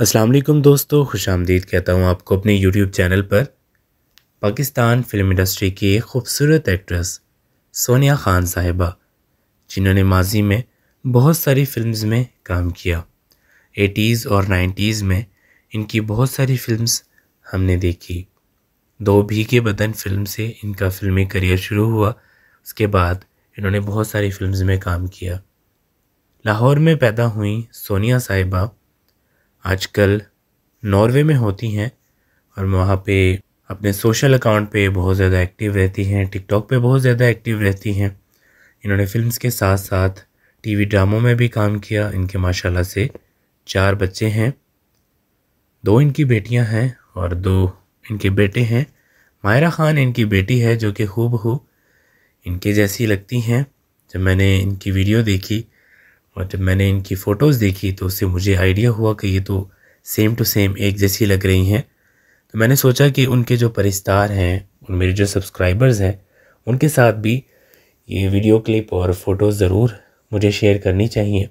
अस्सलाम वालेकुम दोस्तों खुश आमदीद कहता हूँ आपको अपने यूट्यूब चैनल पर पाकिस्तान फिल्म इंडस्ट्री की एक खूबसूरत एक्ट्रेस सोनिया खान साहिबा जिन्होंने माजी में बहुत सारी फिल्म्स में काम किया एटीज़ और नाइन्टीज़ में इनकी बहुत सारी फिल्म्स हमने देखी दो भीगे बदन फिल्म से इनका फिल्मी करियर शुरू हुआ उसके बाद इन्होंने बहुत सारी फ़िल्म में काम किया लाहौर में पैदा हुई सोनिया साहिबा आजकल नॉर्वे में होती हैं और वहाँ पे अपने सोशल अकाउंट पे बहुत ज़्यादा एक्टिव रहती हैं टिकटॉक पे बहुत ज़्यादा एक्टिव रहती हैं इन्होंने फिल्म्स के साथ साथ टीवी ड्रामों में भी काम किया इनके माशाल्लाह से चार बच्चे हैं दो इनकी बेटियां हैं और दो इनके बेटे हैं मायरा ख़ान इनकी बेटी है जो कि खूब हु इनके जैसी लगती हैं जब मैंने इनकी वीडियो देखी और जब मैंने इनकी फ़ोटोज़ देखी तो उससे मुझे आइडिया हुआ कि ये तो सेम टू सेम एक जैसी लग रही हैं तो मैंने सोचा कि उनके जो परिस्तार हैं और मेरे जो सब्सक्राइबर्स हैं उनके साथ भी ये वीडियो क्लिप और फ़ोटो ज़रूर मुझे शेयर करनी चाहिए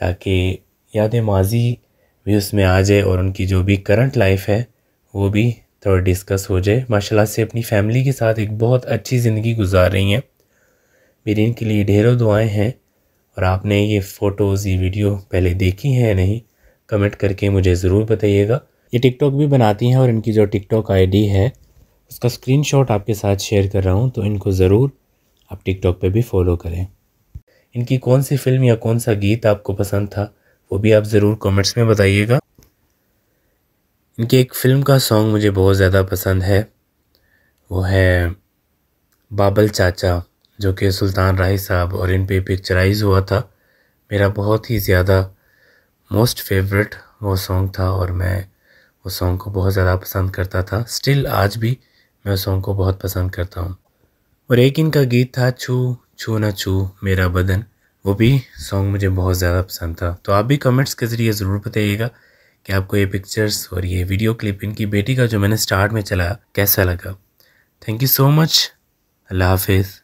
ताकि याद माजी भी उसमें आ जाए और उनकी जो भी करंट लाइफ है वो भी थोड़ा डिस्कस हो जाए माशाल्लाह से अपनी फैमिली के साथ एक बहुत अच्छी ज़िंदगी गुजार रही हैं मेरी इनके लिए ढेरों दुआएं हैं और आपने ये फ़ोटोज़ ये वीडियो पहले देखी है या नहीं कमेंट करके मुझे ज़रूर बताइएगा ये टिकटॉक भी बनाती हैं और इनकी जो टिकटॉक आईडी है उसका स्क्रीनशॉट आपके साथ शेयर कर रहा हूँ तो इनको ज़रूर आप टिकटॉक पे भी फॉलो करें इनकी कौन सी फिल्म या कौन सा गीत आपको पसंद था वो भी आप ज़रूर कमेंट्स में बताइएगा इनकी एक फ़िल्म का सॉन्ग मुझे बहुत ज़्यादा पसंद है वो है बाबल चाचा जो कि सुल्तान राय साहब और इन पे पिक्चराइज हुआ था मेरा बहुत ही ज़्यादा मोस्ट फेवरेट वो सॉन्ग था और मैं उस सॉन्ग को बहुत ज़्यादा पसंद करता था स्टिल आज भी मैं उस सॉन्ग को बहुत पसंद करता हूँ और एक इनका गीत था छू छू ना छू मेरा बदन वो भी सॉन्ग मुझे बहुत ज़्यादा पसंद था तो आप भी कमेंट्स के ज़रिए ज़रूर बताइएगा कि आपको ये पिक्चर्स और ये वीडियो क्लिप इनकी बेटी का जो मैंने स्टार्ट में चलाया कैसा लगा थैंक यू सो मच अल्लाह हाफिज़